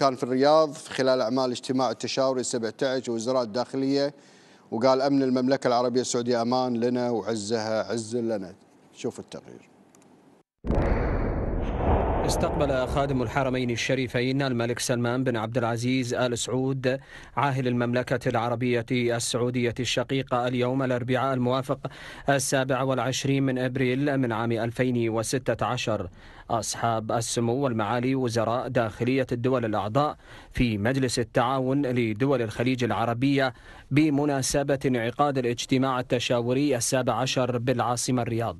كان في الرياض خلال أعمال الاجتماع التشاوري 17 وزراء الداخلية وقال أمن المملكة العربية السعودية أمان لنا وعزها عز لنا شوف التقرير استقبل خادم الحرمين الشريفين الملك سلمان بن عبد العزيز آل سعود عاهل المملكة العربية السعودية الشقيقة اليوم الأربعاء الموافق السابع والعشرين من أبريل من عام 2016 أصحاب السمو والمعالي وزراء داخلية الدول الأعضاء في مجلس التعاون لدول الخليج العربية بمناسبة انعقاد الاجتماع التشاوري السابع عشر بالعاصمة الرياض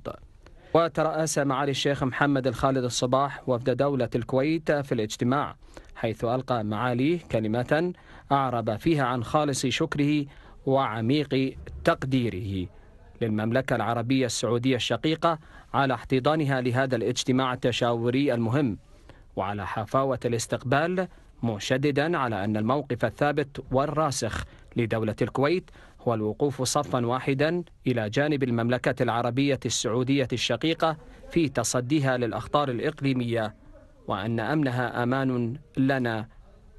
وترأس معالي الشيخ محمد الخالد الصباح وفد دولة الكويت في الاجتماع حيث ألقى معاليه كلمة أعرب فيها عن خالص شكره وعميق تقديره للمملكة العربية السعودية الشقيقة على احتضانها لهذا الاجتماع التشاوري المهم وعلى حفاوة الاستقبال مشددا على أن الموقف الثابت والراسخ لدولة الكويت هو الوقوف صفا واحدا إلى جانب المملكة العربية السعودية الشقيقة في تصديها للأخطار الإقليمية وأن أمنها أمان لنا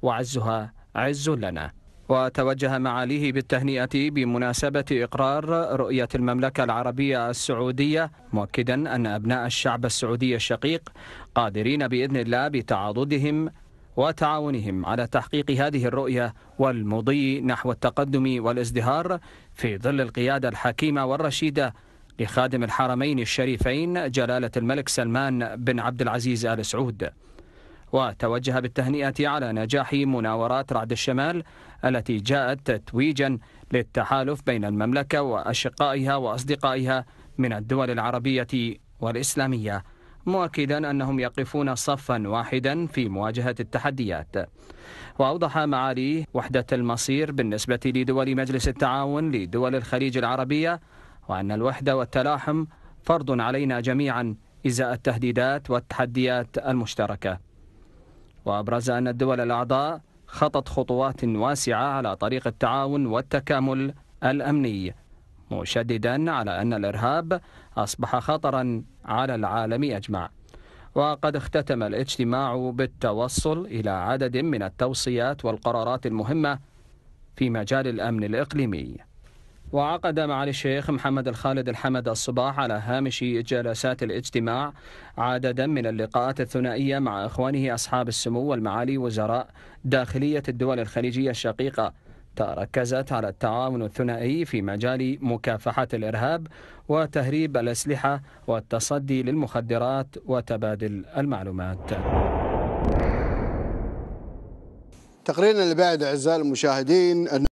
وعزها عز لنا وتوجه معاليه بالتهنئة بمناسبة إقرار رؤية المملكة العربية السعودية مؤكدا أن أبناء الشعب السعودي الشقيق قادرين بإذن الله بتعاضدهم وتعاونهم على تحقيق هذه الرؤية والمضي نحو التقدم والازدهار في ظل القيادة الحكيمة والرشيدة لخادم الحرمين الشريفين جلالة الملك سلمان بن عبد العزيز آل سعود وتوجه بالتهنئة على نجاح مناورات رعد الشمال التي جاءت تتويجا للتحالف بين المملكة وأشقائها وأصدقائها من الدول العربية والإسلامية مؤكدا أنهم يقفون صفا واحدا في مواجهة التحديات وأوضح معالي وحدة المصير بالنسبة لدول مجلس التعاون لدول الخليج العربية وأن الوحدة والتلاحم فرض علينا جميعا إزاء التهديدات والتحديات المشتركة وأبرز أن الدول الأعضاء خطت خطوات واسعة على طريق التعاون والتكامل الأمني مشددا على أن الإرهاب أصبح خطرا على العالم أجمع وقد اختتم الاجتماع بالتوصل إلى عدد من التوصيات والقرارات المهمة في مجال الأمن الإقليمي وعقد معالي الشيخ محمد الخالد الحمد الصباح على هامش جلسات الاجتماع عددا من اللقاءات الثنائية مع إخوانه أصحاب السمو والمعالي وزراء داخلية الدول الخليجية الشقيقة تركزت على التعاون الثنائي في مجال مكافحة الإرهاب وتهريب الأسلحة والتصدي للمخدرات وتبادل المعلومات تقريرنا اللي بعد أعزائي المشاهدين